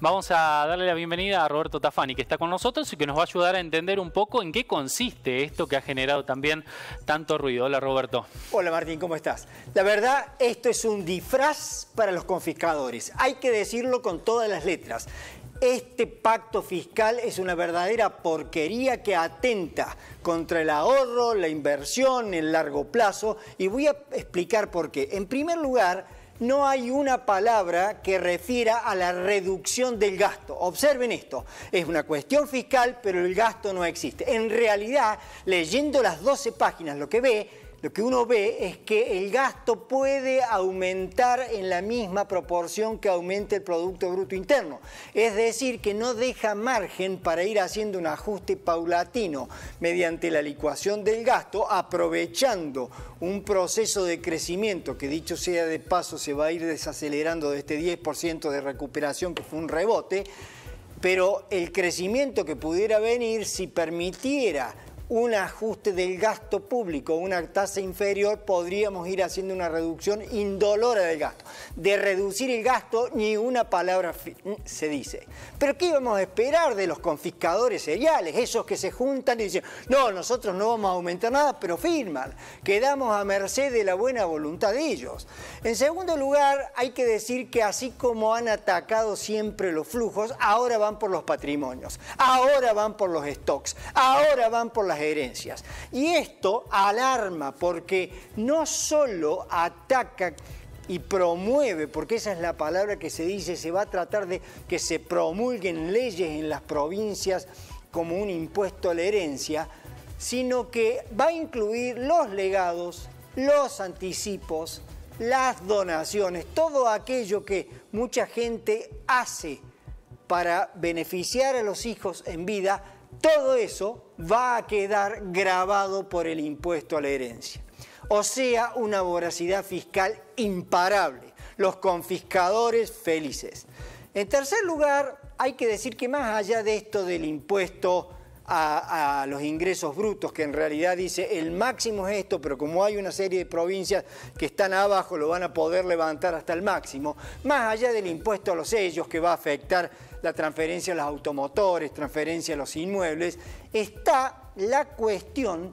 Vamos a darle la bienvenida a Roberto Tafani, que está con nosotros y que nos va a ayudar a entender un poco en qué consiste esto que ha generado también tanto ruido. Hola, Roberto. Hola, Martín, ¿cómo estás? La verdad, esto es un disfraz para los confiscadores. Hay que decirlo con todas las letras. Este pacto fiscal es una verdadera porquería que atenta contra el ahorro, la inversión, el largo plazo, y voy a explicar por qué. En primer lugar, no hay una palabra que refiera a la reducción del gasto. Observen esto, es una cuestión fiscal, pero el gasto no existe. En realidad, leyendo las 12 páginas, lo que ve lo que uno ve es que el gasto puede aumentar en la misma proporción que aumente el Producto Bruto Interno. Es decir, que no deja margen para ir haciendo un ajuste paulatino mediante la licuación del gasto, aprovechando un proceso de crecimiento que dicho sea de paso se va a ir desacelerando de este 10% de recuperación que fue un rebote, pero el crecimiento que pudiera venir si permitiera un ajuste del gasto público, una tasa inferior, podríamos ir haciendo una reducción indolora del gasto. De reducir el gasto ni una palabra se dice. Pero ¿qué íbamos a esperar de los confiscadores seriales? Esos que se juntan y dicen, no, nosotros no vamos a aumentar nada, pero firman. Quedamos a merced de la buena voluntad de ellos. En segundo lugar, hay que decir que así como han atacado siempre los flujos, ahora van por los patrimonios, ahora van por los stocks, ahora van por las herencias. Y esto alarma porque no solo ataca y promueve, porque esa es la palabra que se dice, se va a tratar de que se promulguen leyes en las provincias como un impuesto a la herencia, sino que va a incluir los legados, los anticipos, las donaciones, todo aquello que mucha gente hace para beneficiar a los hijos en vida, todo eso va a quedar grabado por el impuesto a la herencia. O sea, una voracidad fiscal imparable. Los confiscadores felices. En tercer lugar, hay que decir que más allá de esto del impuesto a, los ingresos brutos, que en realidad dice el máximo es esto, pero como hay una serie de provincias que están abajo, lo van a poder levantar hasta el máximo, más allá del impuesto a los sellos que va a afectar la transferencia a los automotores, transferencia a los inmuebles, está la cuestión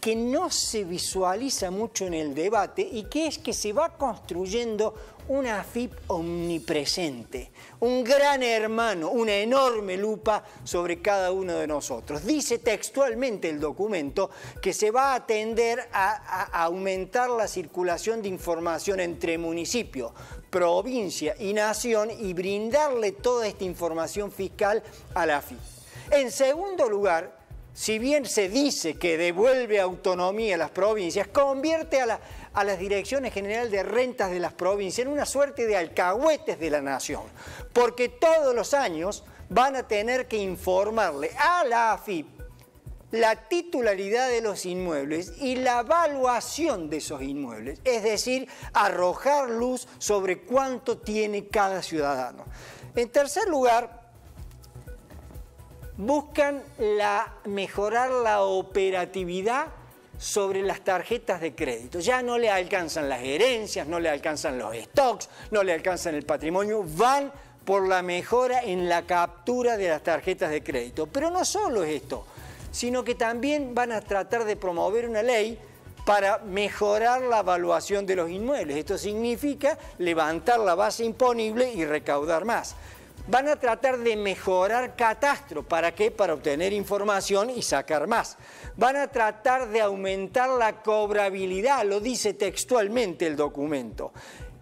que no se visualiza mucho en el debate y que es que se va construyendo una AFIP omnipresente, un gran hermano, una enorme lupa sobre cada uno de nosotros. Dice textualmente el documento que se va a atender a, aumentar la circulación de información entre municipio, provincia y nación y brindarle toda esta información fiscal a la AFIP. En segundo lugar, si bien se dice que devuelve autonomía a las provincias, convierte a, las direcciones generales de rentas de las provincias en una suerte de alcahuetes de la nación, porque todos los años van a tener que informarle a la AFIP la titularidad de los inmuebles y la evaluación de esos inmuebles, es decir, arrojar luz sobre cuánto tiene cada ciudadano. En tercer lugar, buscan mejorar la operatividad sobre las tarjetas de crédito. Ya no le alcanzan las herencias, no le alcanzan los stocks, no le alcanzan el patrimonio, van por la mejora en la captura de las tarjetas de crédito. Pero no solo es esto, sino que también van a tratar de promover una ley para mejorar la evaluación de los inmuebles. Esto significa levantar la base imponible y recaudar más van a tratar de mejorar Catastro. ¿Para qué? Para obtener información y sacar más. Van a tratar de aumentar la cobrabilidad, lo dice textualmente el documento.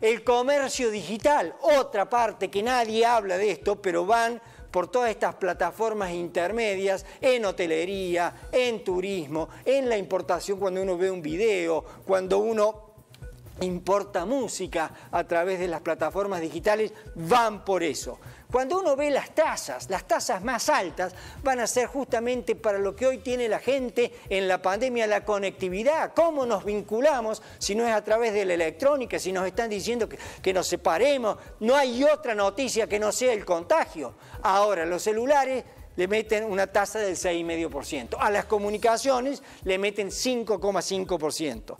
El comercio digital, otra parte que nadie habla de esto, pero van por todas estas plataformas intermedias, en hotelería, en turismo, en la importación cuando uno ve un video, cuando uno importa música a través de las plataformas digitales, van por eso. Cuando uno ve las tasas, las tasas más altas van a ser justamente para lo que hoy tiene la gente en la pandemia, la conectividad, cómo nos vinculamos, si no es a través de la electrónica, si nos están diciendo que, nos separemos, no hay otra noticia que no sea el contagio. Ahora, los celulares le meten una tasa del 6,5%. A las comunicaciones le meten 5,5%.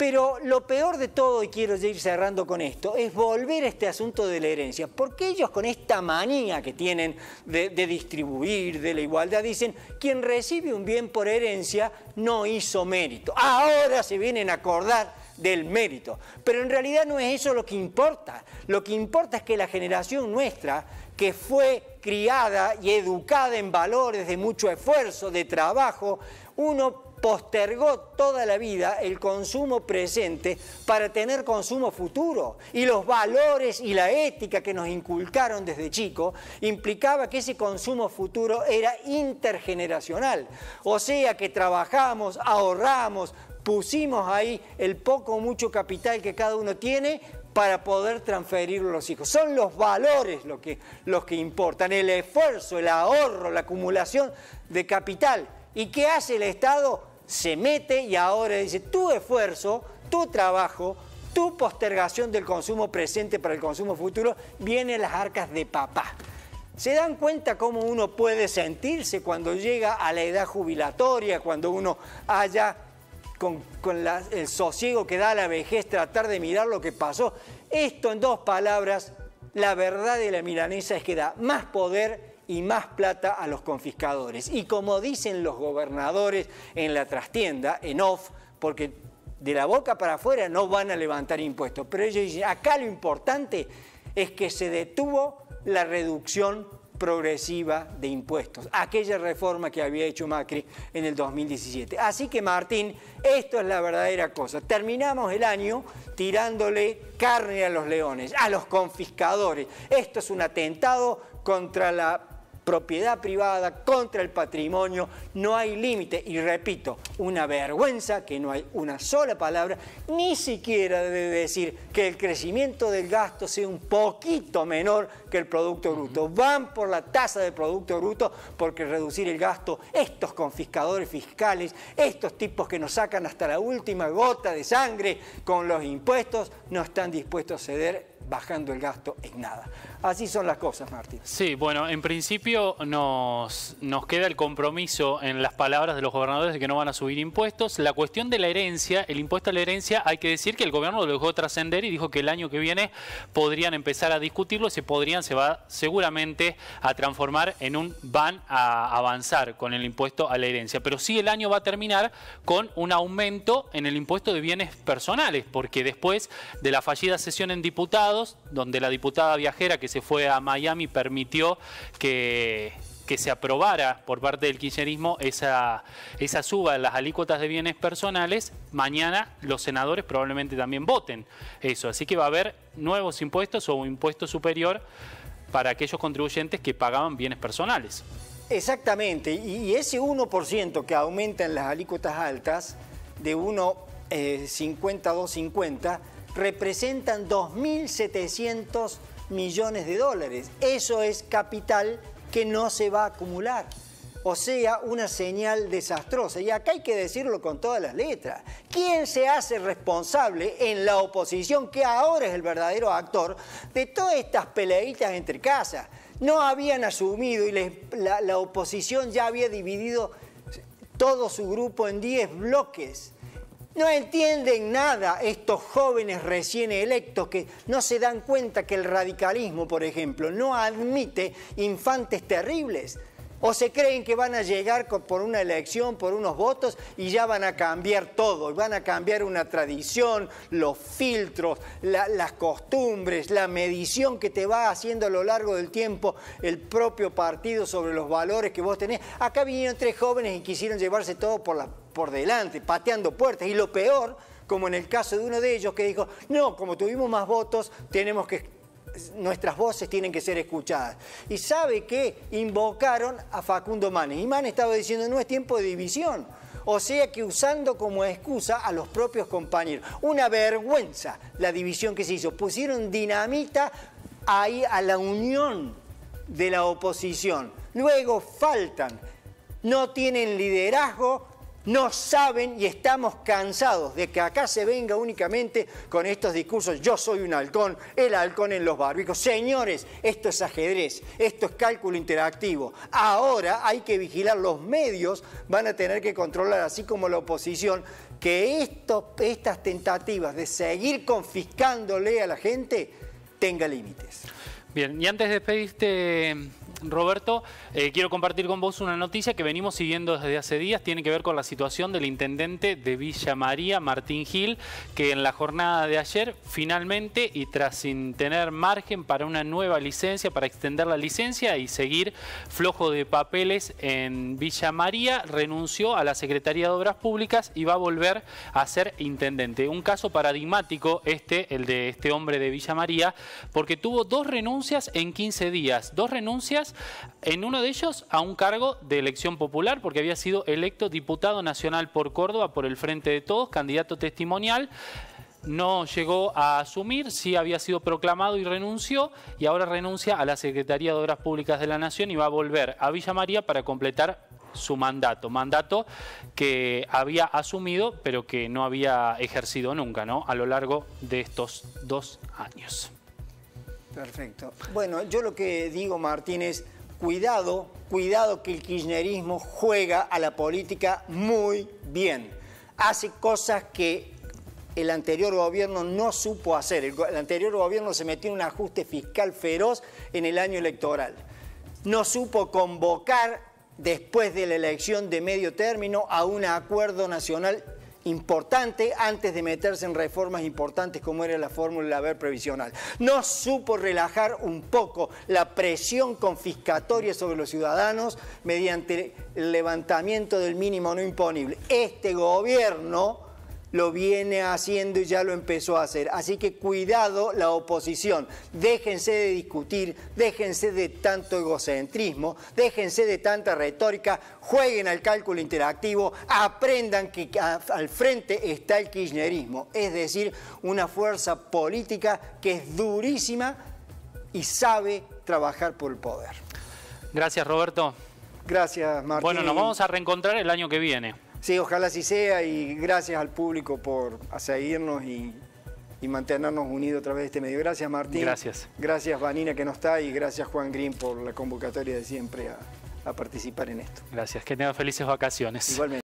Pero lo peor de todo, y quiero ir cerrando con esto, es volver a este asunto de la herencia. Porque ellos con esta manía que tienen de, distribuir, de la igualdad, dicen, quien recibe un bien por herencia no hizo mérito. Ahora se vienen a acordar del mérito. Pero en realidad no es eso lo que importa. Lo que importa es que la generación nuestra, que fue criada y educada en valores de mucho esfuerzo, de trabajo, uno postergó toda la vida el consumo presente para tener consumo futuro. Y los valores y la ética que nos inculcaron desde chico implicaba que ese consumo futuro era intergeneracional. O sea que trabajamos, ahorramos, pusimos ahí el poco o mucho capital que cada uno tiene para poder transferirlo a los hijos. Son los valores lo que, los que importan, el esfuerzo, el ahorro, la acumulación de capital. ¿Y qué hace el Estado? se mete y ahora dice, tu esfuerzo, tu trabajo, tu postergación del consumo presente para el consumo futuro, viene las arcas de papá. ¿Se dan cuenta cómo uno puede sentirse cuando llega a la edad jubilatoria, cuando uno haya con, el sosiego que da la vejez tratar de mirar lo que pasó? Esto en dos palabras, la verdad de la milanesa es que da más poder y más plata a los confiscadores. Y como dicen los gobernadores en la trastienda, en off, porque de la boca para afuera no van a levantar impuestos, pero ellos dicen, acá lo importante es que se detuvo la reducción progresiva de impuestos, aquella reforma que había hecho Macri en el 2017. Así que Martín, esto es la verdadera cosa. Terminamos el año tirándole carne a los leones, a los confiscadores. Esto es un atentado contra la propiedad privada, contra el patrimonio, no hay límite. Y repito, una vergüenza que no hay una sola palabra, ni siquiera debe decir que el crecimiento del gasto sea un poquito menor que el Producto Bruto. Van por la tasa de Producto Bruto porque reducir el gasto, estos confiscadores fiscales, estos tipos que nos sacan hasta la última gota de sangre con los impuestos, no están dispuestos a ceder bajando el gasto en nada. Así son las cosas, Martín. Sí, bueno, en principio nos, queda el compromiso en las palabras de los gobernadores de que no van a subir impuestos. La cuestión de la herencia, el impuesto a la herencia, hay que decir que el gobierno lo dejó trascender y dijo que el año que viene podrían empezar a discutirlo, y se podrían, se va seguramente a transformar en un van a avanzar con el impuesto a la herencia. Pero sí el año va a terminar con un aumento en el impuesto de bienes personales, porque después de la fallida sesión en diputados, donde la diputada viajera que se fue a Miami permitió que que se aprobara por parte del kirchnerismo esa, esa suba de las alícuotas de bienes personales, mañana los senadores probablemente también voten eso. Así que va a haber nuevos impuestos o un impuesto superior para aquellos contribuyentes que pagaban bienes personales. Exactamente, y ese 1% que aumentan las alícuotas altas, de 1,50 a 2,50, representan 2.700 millones de dólares. Eso es capital que no se va a acumular. O sea, una señal desastrosa. Y acá hay que decirlo con todas las letras. ¿Quién se hace responsable en la oposición, que ahora es el verdadero actor, de todas estas peleitas entre casas? No habían asumido y la, la oposición ya había dividido todo su grupo en 10 bloques no entienden nada estos jóvenes recién electos que no se dan cuenta que el radicalismo, por ejemplo, no admite infantes terribles. ¿O se creen que van a llegar por una elección, por unos votos, y ya van a cambiar todo? Van a cambiar una tradición, los filtros, las costumbres, la medición que te va haciendo a lo largo del tiempo el propio partido sobre los valores que vos tenés. Acá vinieron tres jóvenes y quisieron llevarse todo por la por delante, pateando puertas. Y lo peor, como en el caso de uno de ellos que dijo, no, como tuvimos más votos, tenemos que nuestras voces tienen que ser escuchadas. Y sabe que invocaron a Facundo Manes. Y Manes estaba diciendo, no es tiempo de división. O sea que usando como excusa a los propios compañeros. Una vergüenza la división que se hizo. Pusieron dinamita ahí a la unión de la oposición. Luego faltan. No tienen liderazgo, no saben y estamos cansados de que acá se venga únicamente con estos discursos, yo soy un halcón, el halcón en los barbicos. Señores, esto es ajedrez, esto es cálculo interactivo. Ahora hay que vigilar, los medios van a tener que controlar, así como la oposición, que estas tentativas de seguir confiscándole a la gente tenga límites. Bien, y antes de despedirte... Roberto, eh, quiero compartir con vos una noticia que venimos siguiendo desde hace días, tiene que ver con la situación del intendente de Villa María, Martín Gil, que en la jornada de ayer finalmente y tras sin tener margen para una nueva licencia, para extender la licencia y seguir flojo de papeles en Villa María, renunció a la Secretaría de Obras Públicas y va a volver a ser intendente. Un caso paradigmático este, el de este hombre de Villa María, porque tuvo dos renuncias en 15 días, dos renuncias en uno de ellos a un cargo de elección popular, porque había sido electo diputado nacional por Córdoba por el Frente de Todos, candidato testimonial no llegó a asumir, sí había sido proclamado y renunció, y ahora renuncia a la Secretaría de Obras Públicas de la Nación y va a volver a Villa María para completar su mandato, mandato que había asumido pero que no había ejercido nunca, ¿no? A lo largo de estos dos años. Perfecto. Bueno, yo lo que digo, Martín, es cuidado, cuidado que el kirchnerismo juega a la política muy bien. Hace cosas que el anterior gobierno no supo hacer. El, anterior gobierno se metió en un ajuste fiscal feroz en el año electoral. No supo convocar después de la elección de medio término a un acuerdo nacional importante antes de meterse en reformas importantes como era la fórmula ver previsional. No supo relajar un poco la presión confiscatoria sobre los ciudadanos mediante el levantamiento del mínimo no imponible. Este gobierno lo viene haciendo y ya lo empezó a hacer. Así que cuidado la oposición, déjense de discutir, déjense de tanto egocentrismo, déjense de tanta retórica, jueguen al cálculo interactivo, aprendan que al frente está el kirchnerismo, es decir, una fuerza política que es durísima y sabe trabajar por el poder. Gracias, Roberto. Gracias, Martín. Bueno, nos vamos a reencontrar el año que viene. Sí, ojalá así sea y gracias al público por seguirnos y, mantenernos unidos a través de este medio. Gracias Martín. Gracias. Gracias Vanina que no está y gracias Juan Green por la convocatoria de siempre a, participar en esto. Gracias, que tengan felices vacaciones. Igualmente.